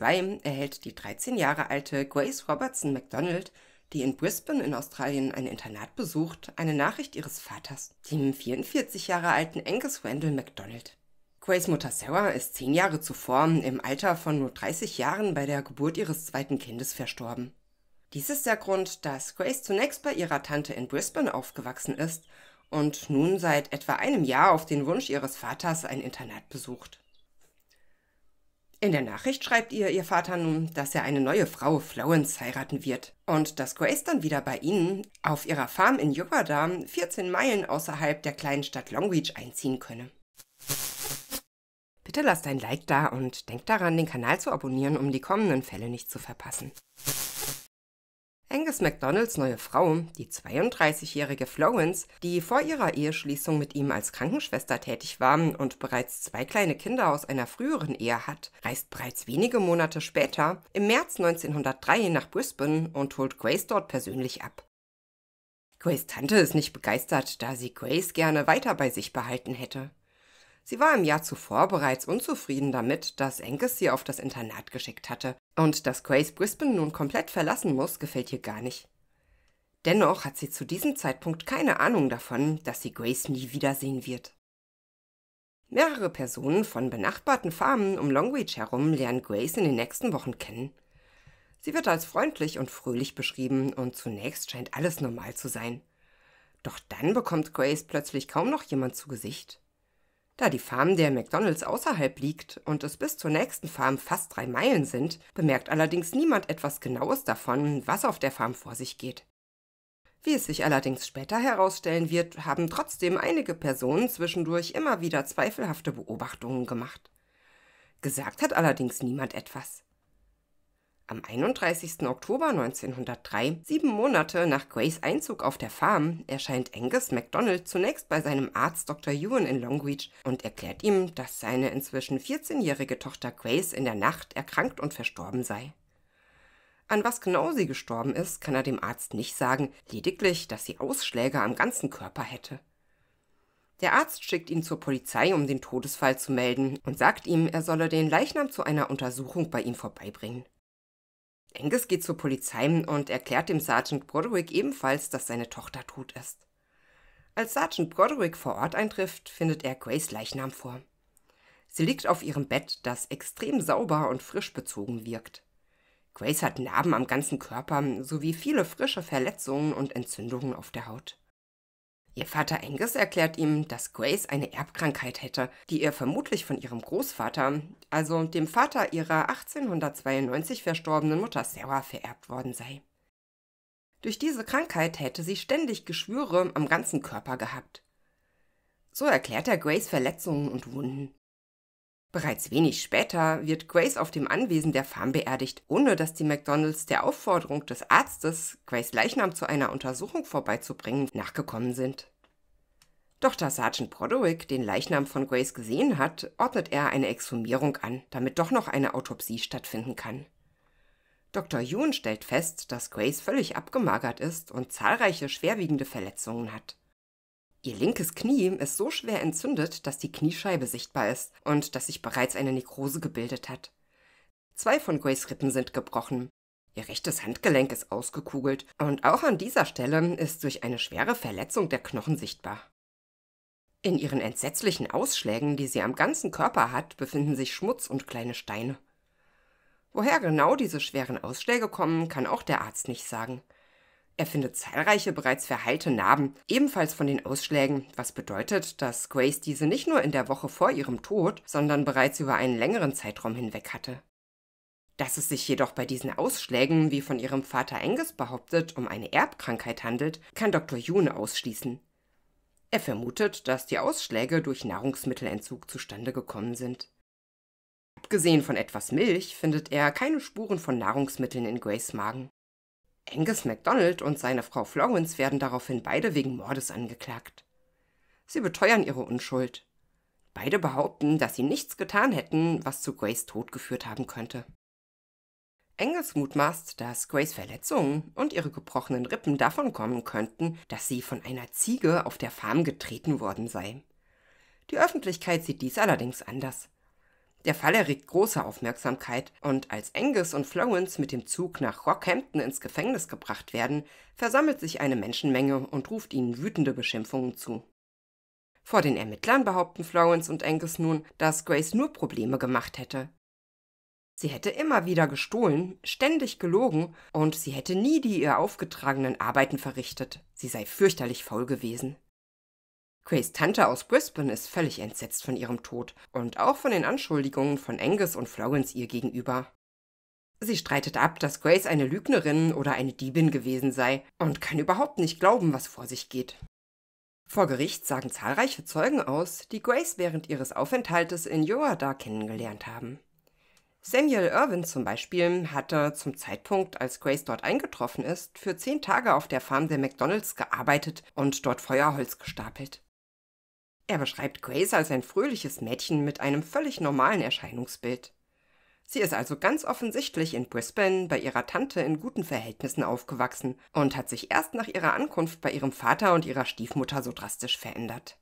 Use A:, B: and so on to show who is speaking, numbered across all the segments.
A: 2 erhält die 13 Jahre alte Grace Robertson MacDonald, die in Brisbane in Australien ein Internat besucht, eine Nachricht ihres Vaters, dem 44 Jahre alten Angus Randall MacDonald. Grace Mutter Sarah ist zehn Jahre zuvor im Alter von nur 30 Jahren bei der Geburt ihres zweiten Kindes verstorben. Dies ist der Grund, dass Grace zunächst bei ihrer Tante in Brisbane aufgewachsen ist und nun seit etwa einem Jahr auf den Wunsch ihres Vaters ein Internat besucht. In der Nachricht schreibt ihr ihr Vater nun, dass er eine neue Frau Florence heiraten wird und dass Grace dann wieder bei ihnen auf ihrer Farm in Yucca 14 Meilen außerhalb der kleinen Stadt Long Beach einziehen könne. Bitte lasst ein Like da und denkt daran, den Kanal zu abonnieren, um die kommenden Fälle nicht zu verpassen. Angus MacDonalds neue Frau, die 32-jährige Florence, die vor ihrer Eheschließung mit ihm als Krankenschwester tätig war und bereits zwei kleine Kinder aus einer früheren Ehe hat, reist bereits wenige Monate später, im März 1903, nach Brisbane und holt Grace dort persönlich ab. Grace Tante ist nicht begeistert, da sie Grace gerne weiter bei sich behalten hätte. Sie war im Jahr zuvor bereits unzufrieden damit, dass Enkes sie auf das Internat geschickt hatte. Und dass Grace Brisbane nun komplett verlassen muss, gefällt ihr gar nicht. Dennoch hat sie zu diesem Zeitpunkt keine Ahnung davon, dass sie Grace nie wiedersehen wird. Mehrere Personen von benachbarten Farmen um Longreach herum lernen Grace in den nächsten Wochen kennen. Sie wird als freundlich und fröhlich beschrieben und zunächst scheint alles normal zu sein. Doch dann bekommt Grace plötzlich kaum noch jemand zu Gesicht. Da die Farm der McDonalds außerhalb liegt und es bis zur nächsten Farm fast drei Meilen sind, bemerkt allerdings niemand etwas Genaues davon, was auf der Farm vor sich geht. Wie es sich allerdings später herausstellen wird, haben trotzdem einige Personen zwischendurch immer wieder zweifelhafte Beobachtungen gemacht. Gesagt hat allerdings niemand etwas. Am 31. Oktober 1903, sieben Monate nach Grays Einzug auf der Farm, erscheint Angus MacDonald zunächst bei seinem Arzt Dr. Ewan in Longreach und erklärt ihm, dass seine inzwischen 14-jährige Tochter Grace in der Nacht erkrankt und verstorben sei. An was genau sie gestorben ist, kann er dem Arzt nicht sagen, lediglich, dass sie Ausschläge am ganzen Körper hätte. Der Arzt schickt ihn zur Polizei, um den Todesfall zu melden, und sagt ihm, er solle den Leichnam zu einer Untersuchung bei ihm vorbeibringen. Angus geht zur Polizei und erklärt dem Sergeant Broderick ebenfalls, dass seine Tochter tot ist. Als Sergeant Broderick vor Ort eintrifft, findet er Grace Leichnam vor. Sie liegt auf ihrem Bett, das extrem sauber und frisch bezogen wirkt. Grace hat Narben am ganzen Körper sowie viele frische Verletzungen und Entzündungen auf der Haut. Ihr Vater Angus erklärt ihm, dass Grace eine Erbkrankheit hätte, die ihr vermutlich von ihrem Großvater, also dem Vater ihrer 1892 verstorbenen Mutter Sarah, vererbt worden sei. Durch diese Krankheit hätte sie ständig Geschwüre am ganzen Körper gehabt. So erklärt er Grace Verletzungen und Wunden. Bereits wenig später wird Grace auf dem Anwesen der Farm beerdigt, ohne dass die McDonalds der Aufforderung des Arztes, Grace Leichnam zu einer Untersuchung vorbeizubringen, nachgekommen sind. Doch da Sergeant Broderick den Leichnam von Grace gesehen hat, ordnet er eine Exhumierung an, damit doch noch eine Autopsie stattfinden kann. Dr. Yoon stellt fest, dass Grace völlig abgemagert ist und zahlreiche schwerwiegende Verletzungen hat. Ihr linkes Knie ist so schwer entzündet, dass die Kniescheibe sichtbar ist und dass sich bereits eine Nekrose gebildet hat. Zwei von Grace Rippen sind gebrochen. Ihr rechtes Handgelenk ist ausgekugelt und auch an dieser Stelle ist durch eine schwere Verletzung der Knochen sichtbar. In ihren entsetzlichen Ausschlägen, die sie am ganzen Körper hat, befinden sich Schmutz und kleine Steine. Woher genau diese schweren Ausschläge kommen, kann auch der Arzt nicht sagen. Er findet zahlreiche bereits verheilte Narben, ebenfalls von den Ausschlägen, was bedeutet, dass Grace diese nicht nur in der Woche vor ihrem Tod, sondern bereits über einen längeren Zeitraum hinweg hatte. Dass es sich jedoch bei diesen Ausschlägen, wie von ihrem Vater Angus behauptet, um eine Erbkrankheit handelt, kann Dr. June ausschließen. Er vermutet, dass die Ausschläge durch Nahrungsmittelentzug zustande gekommen sind. Abgesehen von etwas Milch findet er keine Spuren von Nahrungsmitteln in Grace Magen. Angus MacDonald und seine Frau Florence werden daraufhin beide wegen Mordes angeklagt. Sie beteuern ihre Unschuld. Beide behaupten, dass sie nichts getan hätten, was zu Grace Tod geführt haben könnte. Angus mutmaßt, dass Grace Verletzungen und ihre gebrochenen Rippen davon kommen könnten, dass sie von einer Ziege auf der Farm getreten worden sei. Die Öffentlichkeit sieht dies allerdings anders. Der Fall erregt große Aufmerksamkeit und als Angus und Florence mit dem Zug nach Rockhampton ins Gefängnis gebracht werden, versammelt sich eine Menschenmenge und ruft ihnen wütende Beschimpfungen zu. Vor den Ermittlern behaupten Florence und Angus nun, dass Grace nur Probleme gemacht hätte. Sie hätte immer wieder gestohlen, ständig gelogen und sie hätte nie die ihr aufgetragenen Arbeiten verrichtet. Sie sei fürchterlich faul gewesen. Grace Tante aus Brisbane ist völlig entsetzt von ihrem Tod und auch von den Anschuldigungen von Angus und Florence ihr gegenüber. Sie streitet ab, dass Grace eine Lügnerin oder eine Diebin gewesen sei und kann überhaupt nicht glauben, was vor sich geht. Vor Gericht sagen zahlreiche Zeugen aus, die Grace während ihres Aufenthaltes in Yorada kennengelernt haben. Samuel Irwin zum Beispiel hatte zum Zeitpunkt, als Grace dort eingetroffen ist, für zehn Tage auf der Farm der McDonalds gearbeitet und dort Feuerholz gestapelt. Er beschreibt Grace als ein fröhliches Mädchen mit einem völlig normalen Erscheinungsbild. Sie ist also ganz offensichtlich in Brisbane bei ihrer Tante in guten Verhältnissen aufgewachsen und hat sich erst nach ihrer Ankunft bei ihrem Vater und ihrer Stiefmutter so drastisch verändert.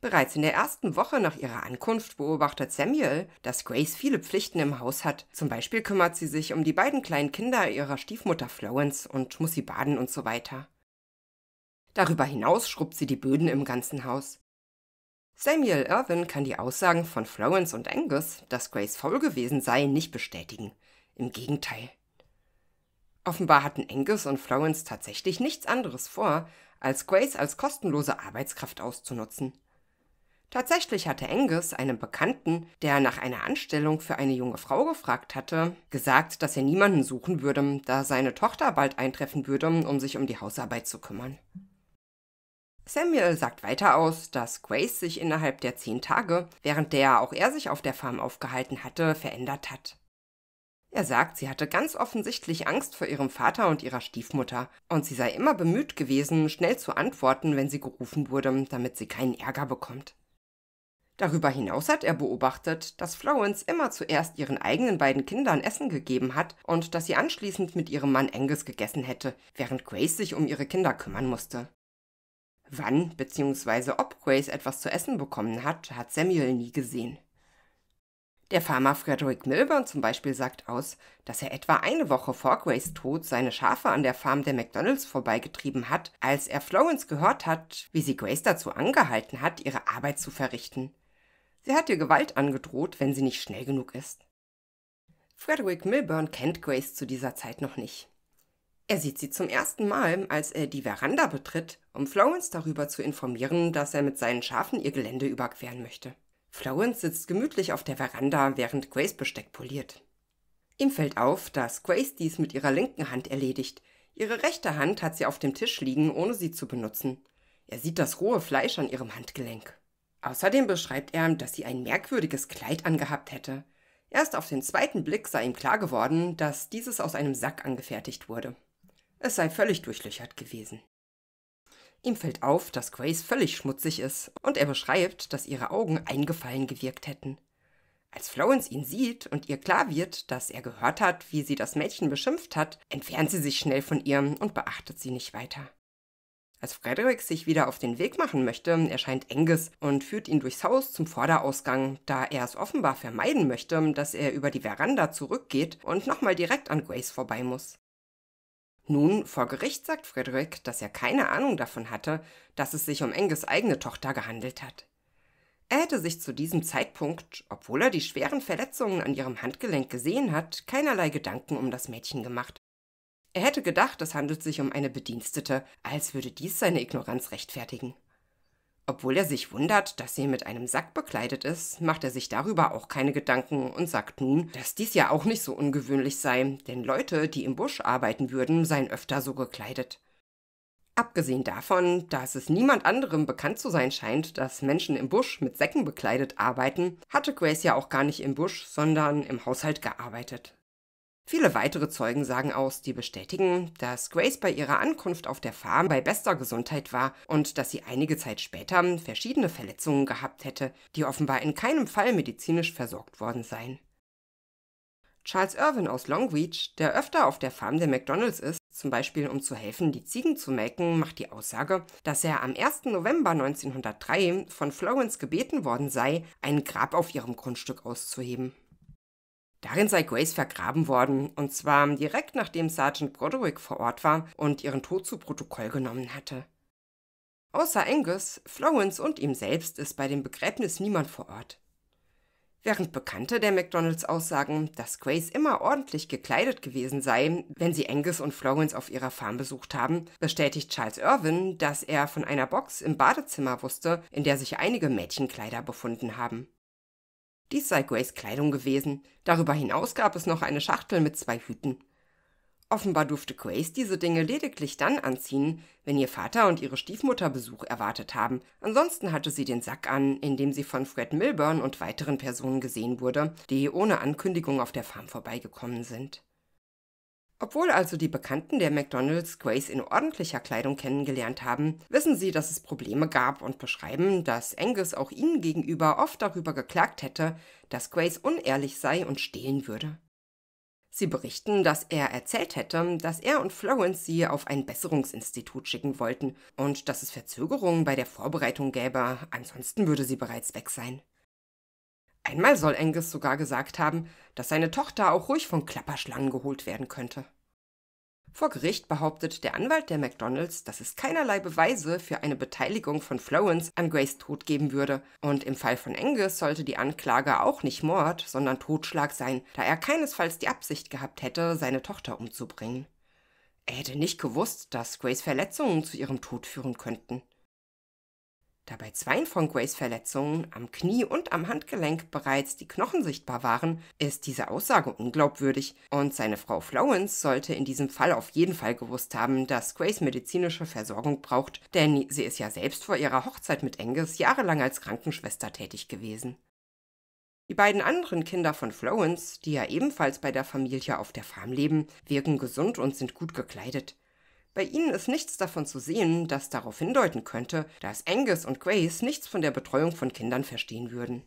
A: Bereits in der ersten Woche nach ihrer Ankunft beobachtet Samuel, dass Grace viele Pflichten im Haus hat. Zum Beispiel kümmert sie sich um die beiden kleinen Kinder ihrer Stiefmutter Florence und muss sie baden und so weiter. Darüber hinaus schrubbt sie die Böden im ganzen Haus. Samuel Irwin kann die Aussagen von Florence und Angus, dass Grace faul gewesen sei, nicht bestätigen. Im Gegenteil. Offenbar hatten Angus und Florence tatsächlich nichts anderes vor, als Grace als kostenlose Arbeitskraft auszunutzen. Tatsächlich hatte Angus einem Bekannten, der nach einer Anstellung für eine junge Frau gefragt hatte, gesagt, dass er niemanden suchen würde, da seine Tochter bald eintreffen würde, um sich um die Hausarbeit zu kümmern. Samuel sagt weiter aus, dass Grace sich innerhalb der zehn Tage, während der auch er sich auf der Farm aufgehalten hatte, verändert hat. Er sagt, sie hatte ganz offensichtlich Angst vor ihrem Vater und ihrer Stiefmutter, und sie sei immer bemüht gewesen, schnell zu antworten, wenn sie gerufen wurde, damit sie keinen Ärger bekommt. Darüber hinaus hat er beobachtet, dass Florence immer zuerst ihren eigenen beiden Kindern Essen gegeben hat und dass sie anschließend mit ihrem Mann Angus gegessen hätte, während Grace sich um ihre Kinder kümmern musste. Wann bzw. ob Grace etwas zu essen bekommen hat, hat Samuel nie gesehen. Der Farmer Frederick Milburn zum Beispiel sagt aus, dass er etwa eine Woche vor Grace Tod seine Schafe an der Farm der McDonalds vorbeigetrieben hat, als er Florence gehört hat, wie sie Grace dazu angehalten hat, ihre Arbeit zu verrichten. Sie hat ihr Gewalt angedroht, wenn sie nicht schnell genug ist. Frederick Milburn kennt Grace zu dieser Zeit noch nicht. Er sieht sie zum ersten Mal, als er die Veranda betritt, um Florence darüber zu informieren, dass er mit seinen Schafen ihr Gelände überqueren möchte. Florence sitzt gemütlich auf der Veranda, während Grace Besteck poliert. Ihm fällt auf, dass Grace dies mit ihrer linken Hand erledigt. Ihre rechte Hand hat sie auf dem Tisch liegen, ohne sie zu benutzen. Er sieht das rohe Fleisch an ihrem Handgelenk. Außerdem beschreibt er, dass sie ein merkwürdiges Kleid angehabt hätte. Erst auf den zweiten Blick sei ihm klar geworden, dass dieses aus einem Sack angefertigt wurde es sei völlig durchlöchert gewesen. Ihm fällt auf, dass Grace völlig schmutzig ist, und er beschreibt, dass ihre Augen eingefallen gewirkt hätten. Als Florence ihn sieht und ihr klar wird, dass er gehört hat, wie sie das Mädchen beschimpft hat, entfernt sie sich schnell von ihr und beachtet sie nicht weiter. Als Frederick sich wieder auf den Weg machen möchte, erscheint Angus und führt ihn durchs Haus zum Vorderausgang, da er es offenbar vermeiden möchte, dass er über die Veranda zurückgeht und nochmal direkt an Grace vorbei muss. Nun, vor Gericht sagt Frederick, dass er keine Ahnung davon hatte, dass es sich um Engels eigene Tochter gehandelt hat. Er hätte sich zu diesem Zeitpunkt, obwohl er die schweren Verletzungen an ihrem Handgelenk gesehen hat, keinerlei Gedanken um das Mädchen gemacht. Er hätte gedacht, es handelt sich um eine Bedienstete, als würde dies seine Ignoranz rechtfertigen. Obwohl er sich wundert, dass sie mit einem Sack bekleidet ist, macht er sich darüber auch keine Gedanken und sagt nun, dass dies ja auch nicht so ungewöhnlich sei, denn Leute, die im Busch arbeiten würden, seien öfter so gekleidet. Abgesehen davon, dass es niemand anderem bekannt zu sein scheint, dass Menschen im Busch mit Säcken bekleidet arbeiten, hatte Grace ja auch gar nicht im Busch, sondern im Haushalt gearbeitet. Viele weitere Zeugen sagen aus, die bestätigen, dass Grace bei ihrer Ankunft auf der Farm bei bester Gesundheit war und dass sie einige Zeit später verschiedene Verletzungen gehabt hätte, die offenbar in keinem Fall medizinisch versorgt worden seien. Charles Irwin aus Longreach, der öfter auf der Farm der McDonalds ist, zum Beispiel um zu helfen, die Ziegen zu melken, macht die Aussage, dass er am 1. November 1903 von Florence gebeten worden sei, ein Grab auf ihrem Grundstück auszuheben. Darin sei Grace vergraben worden, und zwar direkt nachdem Sergeant Broderick vor Ort war und ihren Tod zu Protokoll genommen hatte. Außer Angus, Florence und ihm selbst ist bei dem Begräbnis niemand vor Ort. Während Bekannte der McDonalds aussagen, dass Grace immer ordentlich gekleidet gewesen sei, wenn sie Angus und Florence auf ihrer Farm besucht haben, bestätigt Charles Irwin, dass er von einer Box im Badezimmer wusste, in der sich einige Mädchenkleider befunden haben. Dies sei Grays Kleidung gewesen. Darüber hinaus gab es noch eine Schachtel mit zwei Hüten. Offenbar durfte Grace diese Dinge lediglich dann anziehen, wenn ihr Vater und ihre Stiefmutter Besuch erwartet haben. Ansonsten hatte sie den Sack an, in dem sie von Fred Milburn und weiteren Personen gesehen wurde, die ohne Ankündigung auf der Farm vorbeigekommen sind. Obwohl also die Bekannten der McDonalds Grace in ordentlicher Kleidung kennengelernt haben, wissen sie, dass es Probleme gab und beschreiben, dass Angus auch ihnen gegenüber oft darüber geklagt hätte, dass Grace unehrlich sei und stehlen würde. Sie berichten, dass er erzählt hätte, dass er und Florence sie auf ein Besserungsinstitut schicken wollten und dass es Verzögerungen bei der Vorbereitung gäbe, ansonsten würde sie bereits weg sein. Einmal soll Angus sogar gesagt haben, dass seine Tochter auch ruhig von Klapperschlangen geholt werden könnte. Vor Gericht behauptet der Anwalt der McDonalds, dass es keinerlei Beweise für eine Beteiligung von Florence an Grace Tod geben würde. Und im Fall von Angus sollte die Anklage auch nicht Mord, sondern Totschlag sein, da er keinesfalls die Absicht gehabt hätte, seine Tochter umzubringen. Er hätte nicht gewusst, dass Grace Verletzungen zu ihrem Tod führen könnten. Da bei zweien von Grays Verletzungen am Knie und am Handgelenk bereits die Knochen sichtbar waren, ist diese Aussage unglaubwürdig und seine Frau Florence sollte in diesem Fall auf jeden Fall gewusst haben, dass Grace medizinische Versorgung braucht, denn sie ist ja selbst vor ihrer Hochzeit mit Angus jahrelang als Krankenschwester tätig gewesen. Die beiden anderen Kinder von Florence, die ja ebenfalls bei der Familie auf der Farm leben, wirken gesund und sind gut gekleidet. Bei ihnen ist nichts davon zu sehen, das darauf hindeuten könnte, dass Angus und Grace nichts von der Betreuung von Kindern verstehen würden.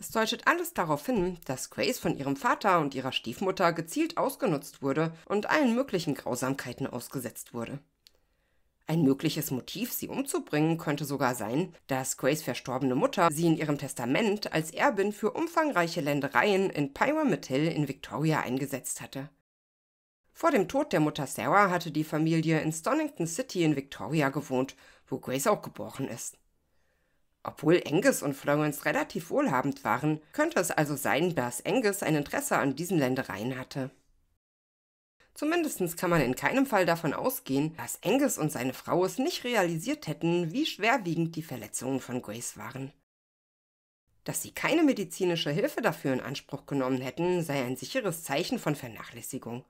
A: Es deutet alles darauf hin, dass Grace von ihrem Vater und ihrer Stiefmutter gezielt ausgenutzt wurde und allen möglichen Grausamkeiten ausgesetzt wurde. Ein mögliches Motiv, sie umzubringen, könnte sogar sein, dass Grace verstorbene Mutter sie in ihrem Testament als Erbin für umfangreiche Ländereien in Pyramid Hill in Victoria eingesetzt hatte. Vor dem Tod der Mutter Sarah hatte die Familie in Stonington City in Victoria gewohnt, wo Grace auch geboren ist. Obwohl Angus und Florence relativ wohlhabend waren, könnte es also sein, dass Angus ein Interesse an diesen Ländereien hatte. Zumindest kann man in keinem Fall davon ausgehen, dass Angus und seine Frau es nicht realisiert hätten, wie schwerwiegend die Verletzungen von Grace waren. Dass sie keine medizinische Hilfe dafür in Anspruch genommen hätten, sei ein sicheres Zeichen von Vernachlässigung.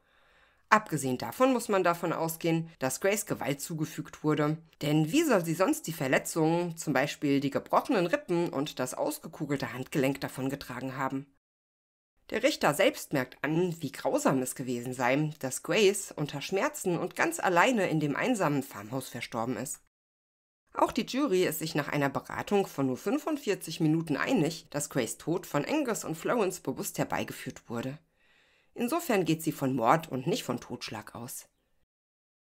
A: Abgesehen davon muss man davon ausgehen, dass Grace Gewalt zugefügt wurde. Denn wie soll sie sonst die Verletzungen, zum Beispiel die gebrochenen Rippen und das ausgekugelte Handgelenk davongetragen haben? Der Richter selbst merkt an, wie grausam es gewesen sei, dass Grace unter Schmerzen und ganz alleine in dem einsamen Farmhaus verstorben ist. Auch die Jury ist sich nach einer Beratung von nur 45 Minuten einig, dass Grace Tod von Angus und Florence bewusst herbeigeführt wurde. Insofern geht sie von Mord und nicht von Totschlag aus.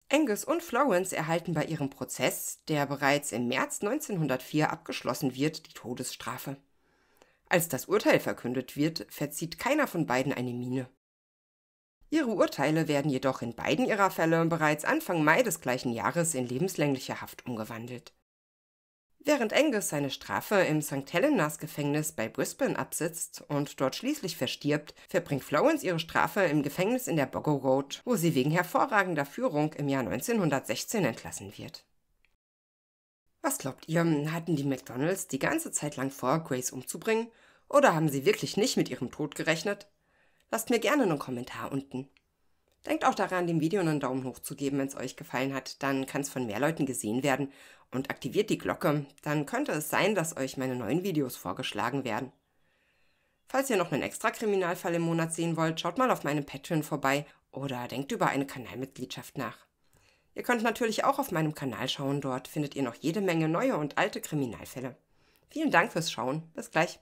A: Angus und Florence erhalten bei ihrem Prozess, der bereits im März 1904 abgeschlossen wird, die Todesstrafe. Als das Urteil verkündet wird, verzieht keiner von beiden eine Miene. Ihre Urteile werden jedoch in beiden ihrer Fälle bereits Anfang Mai des gleichen Jahres in lebenslängliche Haft umgewandelt. Während Angus seine Strafe im St. Helenas Gefängnis bei Brisbane absitzt und dort schließlich verstirbt, verbringt Florence ihre Strafe im Gefängnis in der Boggo Road, wo sie wegen hervorragender Führung im Jahr 1916 entlassen wird. Was glaubt ihr, hatten die McDonalds die ganze Zeit lang vor, Grace umzubringen? Oder haben sie wirklich nicht mit ihrem Tod gerechnet? Lasst mir gerne einen Kommentar unten. Denkt auch daran, dem Video einen Daumen hoch zu geben, wenn es euch gefallen hat, dann kann es von mehr Leuten gesehen werden und aktiviert die Glocke, dann könnte es sein, dass euch meine neuen Videos vorgeschlagen werden. Falls ihr noch einen extra Kriminalfall im Monat sehen wollt, schaut mal auf meinem Patreon vorbei oder denkt über eine Kanalmitgliedschaft nach. Ihr könnt natürlich auch auf meinem Kanal schauen, dort findet ihr noch jede Menge neue und alte Kriminalfälle. Vielen Dank fürs Schauen, bis gleich.